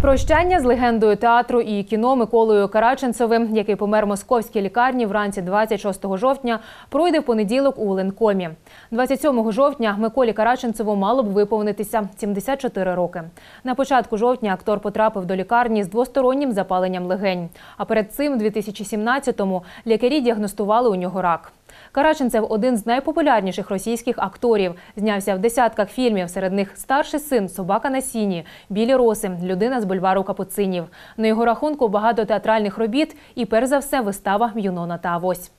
Прощання з легендою театру і кіно Миколою Караченцевим, який помер в московській лікарні вранці 26 жовтня, пройде в понеділок у Ленкомі. 27 жовтня Миколі Караченцеву мало б виповнитися 74 роки. На початку жовтня актор потрапив до лікарні з двостороннім запаленням легень. А перед цим, 2017-му, лікарі діагностували у нього рак. Караченцев один з найпопулярніших російських акторів. Знявся в десятках фільмів. Серед них старший син, собака на сіні, білі роси, людина з бульвару Капуцинів. На його рахунку багато театральних робіт і, перш за все, вистава Юнона та Авось.